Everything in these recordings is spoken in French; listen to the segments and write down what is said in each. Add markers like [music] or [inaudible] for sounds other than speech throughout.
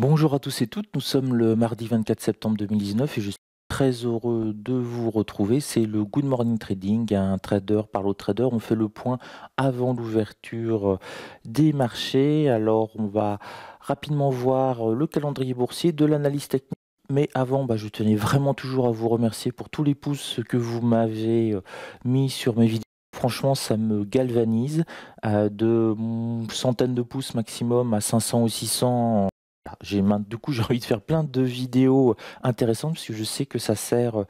Bonjour à tous et toutes, nous sommes le mardi 24 septembre 2019 et je suis très heureux de vous retrouver. C'est le Good Morning Trading, un trader par l'autre trader. On fait le point avant l'ouverture des marchés. Alors on va rapidement voir le calendrier boursier de l'analyse technique. Mais avant, bah, je tenais vraiment toujours à vous remercier pour tous les pouces que vous m'avez euh, mis sur mes vidéos franchement, ça me galvanise. Euh, de mm, centaines de pouces maximum à 500 ou 600, ah, du coup [laughs] j'ai envie de faire plein de vidéos intéressantes parce que je sais que ça sert euh,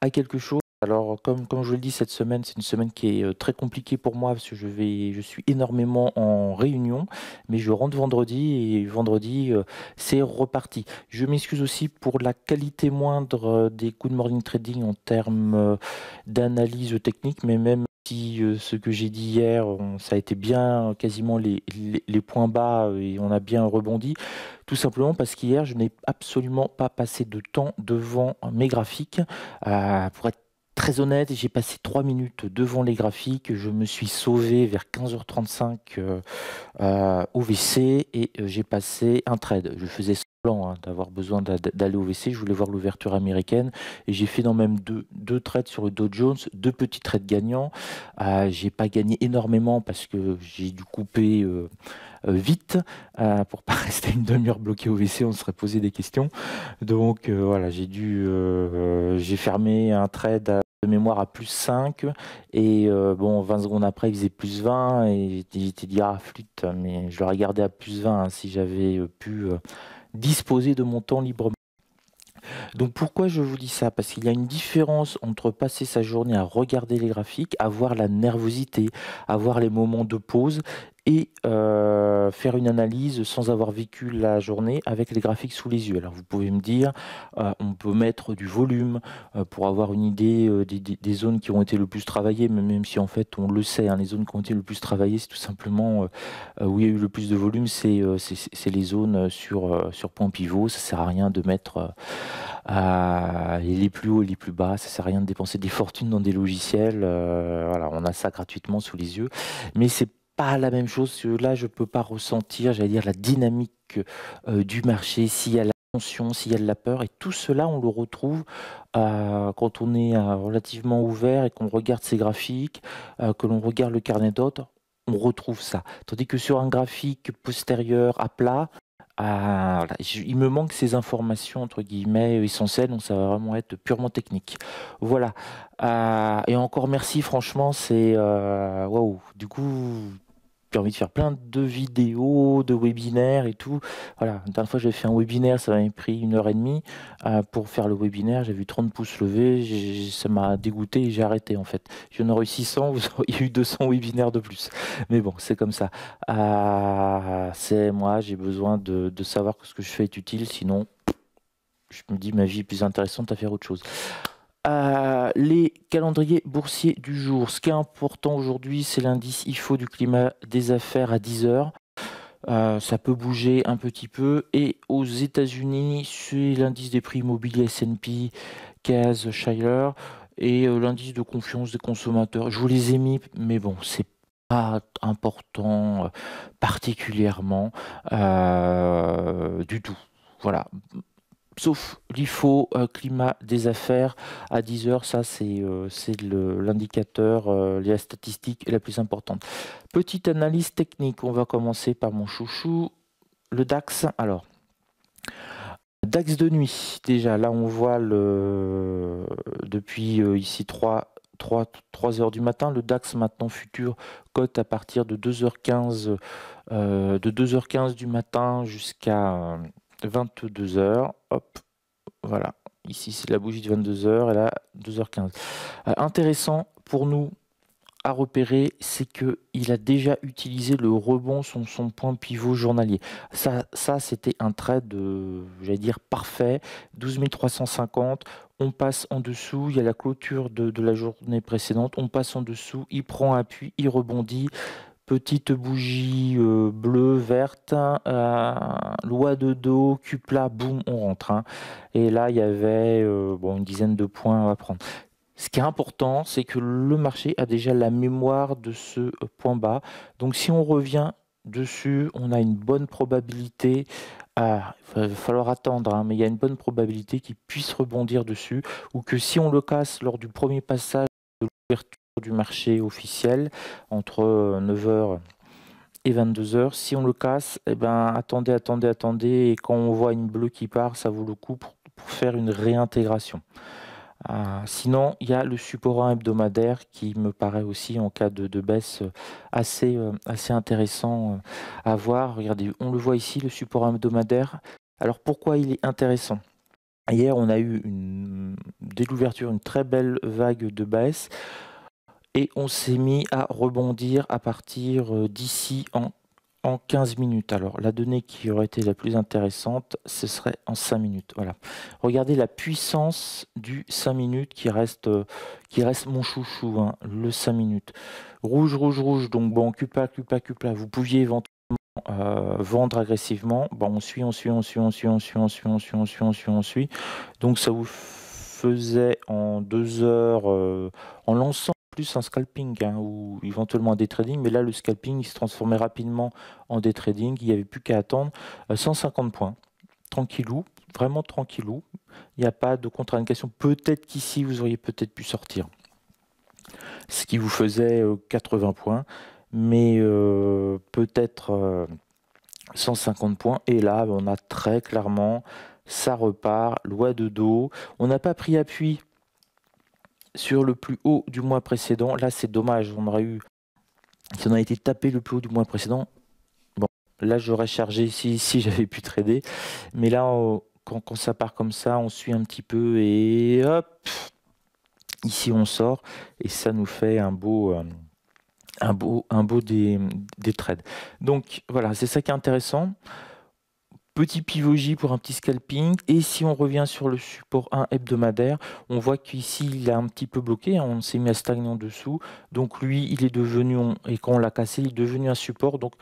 à quelque chose. Alors comme, comme je le dis cette semaine, c'est une semaine qui est euh, très compliquée pour moi parce que je vais je suis énormément en réunion, mais je rentre vendredi et vendredi euh, c'est reparti. Je m'excuse aussi pour la qualité moindre des Good Morning Trading en termes d'analyse technique, mais même si euh, ce que j'ai dit hier, ça a été bien quasiment les, points bas euh, et on a bien rebondi, tout simplement parce qu'hier, je n'ai absolument pas passé de temps devant mes graphiques. Euh, pour être très honnête, j'ai passé trois minutes devant les graphiques, je me suis sauvé vers 15h35 euh, euh, au WC et euh, j'ai passé un trade. Je faisais ce plan hein, d'avoir besoin d'aller au WC, je voulais voir l'ouverture américaine et j'ai fait dans même deux, trades sur le Dow Jones, deux petits trades gagnants. j'ai pas gagné énormément parce que j'ai dû couper euh, vite, euh, pour pas [laughs] rester une demi-heure bloqué au WC, on se serait posé des questions. Donc euh, voilà, j'ai dû, j'ai fermé un trade de mémoire à plus 5 et bon 20 secondes après il faisait plus 20 et j'étais dit ah flûte mais je l'aurais gardé à plus 20 hein, si j'avais pu disposer de mon temps librement. Donc pourquoi je vous dis ça Parce qu'il y a une différence entre passer sa journée à regarder les graphiques, avoir la nervosité, avoir les moments de pause et euh, faire une analyse sans avoir vécu la journée avec les graphiques sous les yeux. Alors vous pouvez me dire, euh, on peut mettre du volume euh, pour avoir une idée des, zones qui ont été le plus travaillées, mais même si en fait on le sait, hein, les zones qui ont été le plus travaillées, c'est tout simplement où il y a eu le plus de volume, c'est les zones sur, sur point pivot. Ça sert à rien de mettre les plus hauts et les plus bas, ça sert à rien de dépenser des fortunes dans des logiciels. voilà, on a ça gratuitement sous les yeux, mais c'est pas la même chose. Là, je ne peux pas ressentir, j'allais dire, la dynamique euh, du marché, s'il y a la tension, s'il y a de la peur. Et tout cela, on le retrouve euh, quand on est euh, relativement ouvert et qu'on regarde ces graphiques, que l'on regarde le carnet d'autres, on retrouve ça. Tandis que sur un graphique postérieur à plat, il me manque ces informations entre guillemets essentielles, donc ça va vraiment être purement technique. Voilà. et encore merci, franchement, c'est waouh. Du coup, j'ai envie de faire plein de vidéos, de webinaires et tout. Voilà, la dernière fois j'ai fait un webinaire, ça m'a pris une heure et demie euh, pour faire le webinaire, j'ai vu 30 pouces levés, ça m'a dégoûté et j'ai arrêté en fait. J'en aurais eu 600, vous auriez eu 200 webinaires de plus. Mais bon, c'est comme ça. Euh, c'est moi, j'ai besoin de, de savoir que ce que je fais est utile, sinon je me dis ma vie est plus intéressante à faire autre chose. Euh, les calendriers boursiers du jour. Ce qui est important aujourd'hui, c'est l'indice IFO du climat des affaires à 10h. Euh, ça peut bouger un petit peu. Et aux États-Unis, c'est l'indice des prix immobiliers SP, CAS, Shire et euh, l'indice de confiance des consommateurs. Je vous les ai mis, mais bon, c'est pas important particulièrement du tout. Voilà sauf l'IFO, euh, climat des affaires, à 10h, ça c'est euh, l'indicateur, euh, la statistique la plus importante. Petite analyse technique, on va commencer par mon chouchou, le DAX. Alors, DAX de nuit, déjà là on voit le, depuis ici 3 3, 3 heures du matin. Le DAX maintenant futur cote à partir de 2h15, de 2h15 du matin jusqu'à 22h, hop, voilà. Ici, c'est la bougie de 22h, et là, 2h15. intéressant pour nous à repérer, c'est qu'il a déjà utilisé le rebond sur son point pivot journalier. Ça, ça c'était un trade, de, euh, j'allais dire, parfait. 12 350, on passe en dessous, il y a la clôture de, de la journée précédente, on passe en dessous, il prend appui, il rebondit. Petite bougie euh, bleue, verte, euh, loi de dos, cupla, boum, on rentre. Hein. Et là, il y avait euh, bon, une dizaine de points à prendre. Ce qui est important, c'est que le marché a déjà la mémoire de ce point bas. Donc si on revient dessus, on a une bonne probabilité il ah, va falloir attendre, hein, mais il y a une bonne probabilité qu'il puisse rebondir dessus, ou que si on le casse lors du premier passage de l'ouverture, du marché officiel entre 9h euh, et 22h. Si on le casse, eh ben, attendez, attendez, attendez. Et quand on voit une bleue qui part, ça vaut le coup pour, faire une réintégration. Euh, sinon, il y a le support hebdomadaire qui me paraît aussi, en cas de, baisse, euh, assez, assez intéressant à voir. Regardez, on le voit ici, le support hebdomadaire. Alors pourquoi il est intéressant Hier, on a eu, une, dès l'ouverture, une très belle vague de baisse et on s'est mis à rebondir à partir euh, d'ici en, en 15 minutes. Alors la donnée qui aurait été la plus intéressante, ce serait en 5 minutes. Voilà. Regardez la puissance du 5 minutes qui reste, euh, qui reste mon chouchou, hein, le 5 minutes. Rouge, rouge, rouge, donc bon, cupa, cupa, cupa, vous pouviez éventuellement euh, vendre agressivement, bon, on suit, on suit, on suit, on suit, on suit, on suit, on suit, on suit, on suit, on suit. Donc ça vous faisait en deux heures, en lançant plus un scalping hein, ou éventuellement un day trading, mais là le scalping se transformait rapidement en day trading, il n'y avait plus qu'à attendre 150 euh, points, tranquillou, vraiment tranquillou, il n'y a pas de contre-indication, peut-être qu'ici vous auriez peut-être pu sortir, ce qui vous faisait 80 euh, points, mais euh, peut-être 150 points, et là on a très clairement ça repart, loi de dos, on n'a pas pris appui sur le plus haut du mois précédent. Là, c'est dommage, on aurait eu. Si on a été tapé le plus haut du mois précédent, bon, là, j'aurais chargé si, si [laughs] j'avais pu trader. Mais là, quand, quand, ça part comme ça, on suit un petit peu et hop, ici, on sort. Et ça nous fait un beau. Euh, un beau, un beau des, des trades. Donc voilà, c'est ça qui est intéressant. Petit pivot pour un petit scalping. Et si on revient sur le support 1 hebdomadaire, on voit qu'ici il est un petit peu bloqué. Hein. on s'est mis à stagner en dessous. Donc lui, il est devenu, et quand on l'a cassé, il est devenu un support. Donc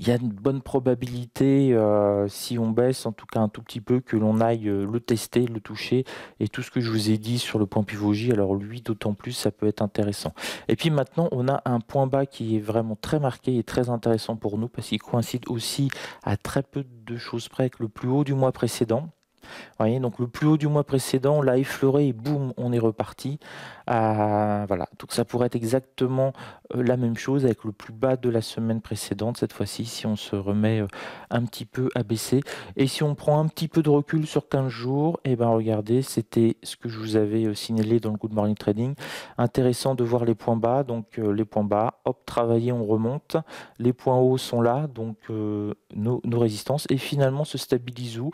il y a une bonne probabilité, euh, si on baisse en tout cas un tout petit peu, que l'on aille euh, le tester, le toucher, et tout ce que je vous ai dit sur le point pivot alors lui d'autant plus, ça peut être intéressant. Et puis maintenant, on a un point bas qui est vraiment très marqué et très intéressant pour nous, parce qu'il coïncide aussi à très peu de choses près avec le plus haut du mois précédent voyez, donc le plus haut du mois précédent, on l'a effleuré et boum, on est reparti. Euh, voilà, donc ça pourrait être exactement euh, la même chose avec le plus bas de la semaine précédente, cette fois-ci, si on se remet euh, un petit peu à baisser. Et si on prend un petit peu de recul sur 15 jours, et eh ben regardez, c'était ce que je vous avais signalé dans le Good Morning Trading. Intéressant de voir les points bas, donc les points bas, hop, travailler, on remonte. Les points hauts sont là, donc nos, nos résistances. Et finalement, se stabilise où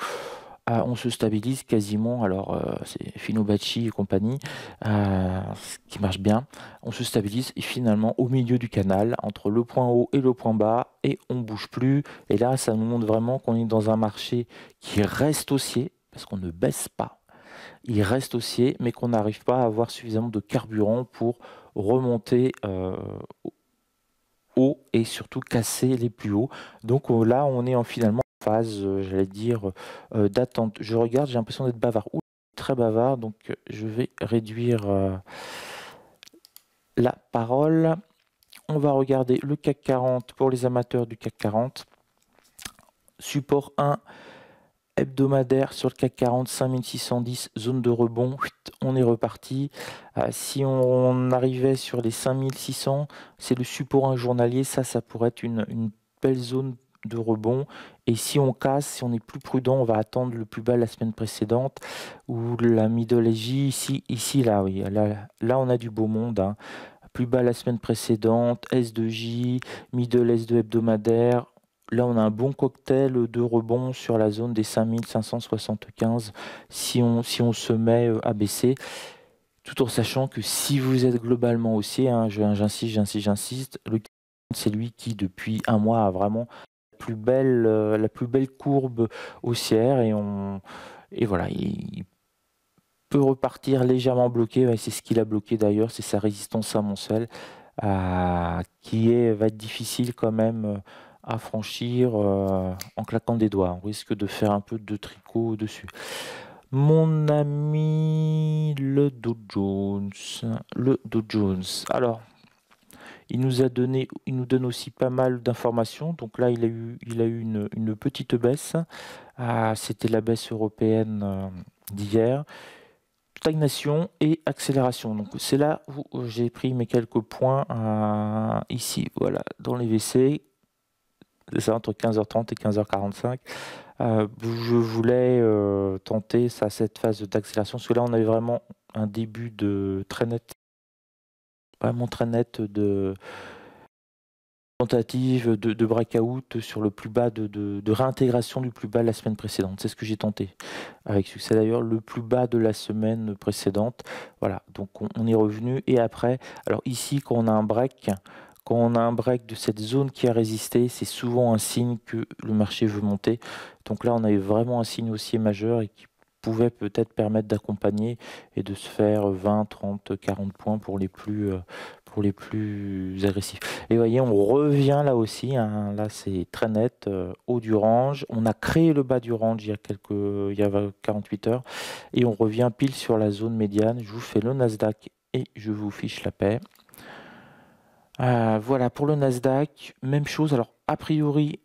ah, on se stabilise quasiment, alors euh, c'est Finobachi et compagnie, euh, ce qui marche bien, on se stabilise finalement au milieu du canal, entre le point haut et le point bas, et on bouge plus. Et là, ça nous montre vraiment qu'on est dans un marché qui reste haussier, parce qu'on ne baisse pas. Il reste haussier, mais qu'on n'arrive pas à avoir suffisamment de carburant pour remonter haut euh, et surtout casser les plus hauts. Donc là, on est en finalement phase, euh, j'allais dire, euh, d'attente. Je regarde, j'ai l'impression d'être bavard. ou très bavard, donc euh, je vais réduire la parole. On va regarder le CAC 40 pour les amateurs du CAC 40. Support 1 hebdomadaire sur le CAC 40, 5610, zone de rebond, on est reparti. si on arrivait sur les 5600, c'est le support un journalier, ça, ça pourrait être une, une belle zone de rebond. Et si on casse, si on est plus prudent, on va attendre le plus bas la semaine précédente ou la middle ici, ici là, oui. Là, là on a du beau monde. Hein. Plus bas la semaine précédente, S2J, middle S2 hebdomadaire. Là, on a un bon cocktail de rebond sur la zone des 5575 si on, si on se met euh, à baisser tout en sachant que si vous êtes globalement haussier, hein, j'insiste, j'insiste, j'insiste, le c'est lui qui depuis un mois a vraiment plus belle, euh, la plus belle courbe haussière et, on, et voilà, il, peut repartir légèrement bloqué. C'est ce qu'il a bloqué d'ailleurs, c'est sa résistance à Moncel, qui est, va être difficile quand même euh, à franchir euh, en claquant des doigts. On risque de faire un peu de tricot dessus. Mon ami le Dow Jones, le Dow Jones. Alors, il nous a donné, il nous donne aussi pas mal d'informations. Donc là, il a eu, il a eu une, petite baisse. Ah, c'était la baisse européenne euh, d'hier. Stagnation et accélération. Donc c'est là où j'ai pris mes quelques points euh, ici. Voilà, dans les WC, c'est entre 15h30 et 15h45. Euh, je voulais tenter ça, cette phase d'accélération, parce que là, on avait vraiment un début de très net mon nette net de tentative de, de breakout sur le plus bas, de, réintégration du plus bas la semaine précédente. C'est ce que j'ai tenté avec succès d'ailleurs, le plus bas de la semaine précédente. Voilà, donc on, est revenu. Et après, alors ici, quand on a un break, quand on a un break de cette zone qui a résisté, c'est souvent un signe que le marché veut monter. Donc là, on a vraiment un signe haussier majeur et qui pouvait peut-être permettre d'accompagner et de se faire 20, 30, 40 points pour les plus, euh, pour les plus agressifs. Et voyez, on revient là aussi, hein, là c'est très net, haut euh, du range. On a créé le bas du range il y a, quelques, il y a 48 heures et on revient pile sur la zone médiane. Je vous fais le Nasdaq et je vous fiche la paix. Euh, voilà pour le Nasdaq, même chose. Alors a priori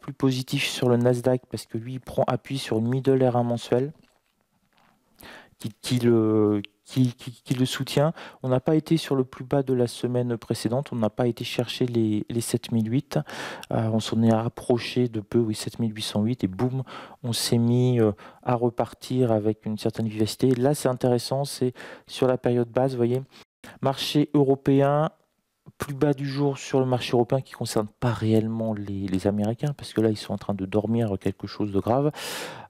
plus positif sur le Nasdaq parce que lui il prend appui sur une middle R1 mensuel qui, le, qui, le, soutient. On n'a pas été sur le plus bas de la semaine précédente, on n'a pas été chercher les, les 7008, euh, on s'en est rapproché de peu, oui, 7808, et boum, on s'est mis euh, à repartir avec une certaine vivacité. Là, c'est intéressant, c'est sur la période base, vous voyez, marché européen, plus bas du jour sur le marché européen qui ne concerne pas réellement les, Américains, parce que là, ils sont en train de dormir quelque chose de grave.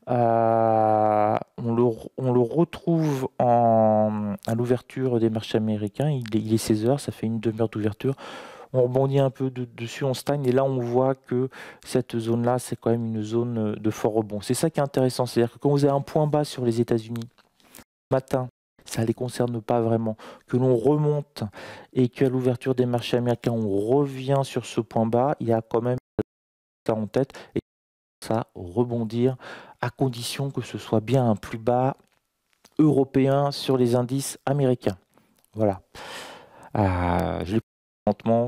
Euh, on, le, retrouve à l'ouverture des marchés américains. Il, est 16h, ça fait une demi-heure d'ouverture on rebondit un peu dessus, on stagne, et là on voit que cette zone-là, c'est quand même une zone de fort rebond. C'est ça qui est intéressant, c'est-à-dire que quand vous avez un point bas sur les États-Unis, matin, ça ne les concerne pas vraiment. Que l'on remonte et qu'à l'ouverture des marchés américains, on revient sur ce point bas, il y a quand même ça en tête et ça rebondir à condition que ce soit bien un plus bas européen sur les indices américains. Voilà. Euh, je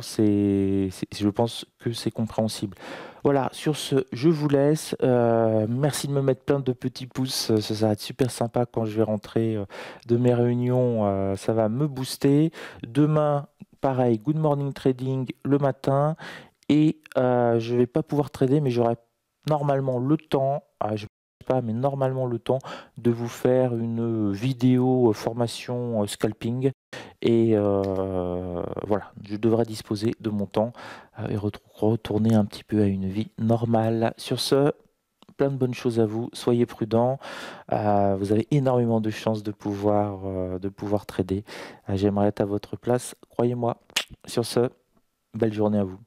c'est, je pense que c'est compréhensible. Voilà, sur ce, je vous laisse. Euh, merci de me mettre plein de petits pouces. Euh, ça, va être super sympa quand je vais rentrer euh, de mes réunions. ça va me booster. Demain, pareil, Good Morning Trading le matin. Et je vais pas pouvoir trader, mais j'aurai normalement le temps. Ah, je mais normalement le temps de vous faire une vidéo euh, formation euh, scalping. Et euh, voilà, je devrais disposer de mon temps et retourner un petit peu à une vie normale. Sur ce, plein de bonnes choses à vous. Soyez prudents. vous avez énormément de chances de pouvoir, de pouvoir trader. J'aimerais être à votre place, croyez-moi. Sur ce, belle journée à vous.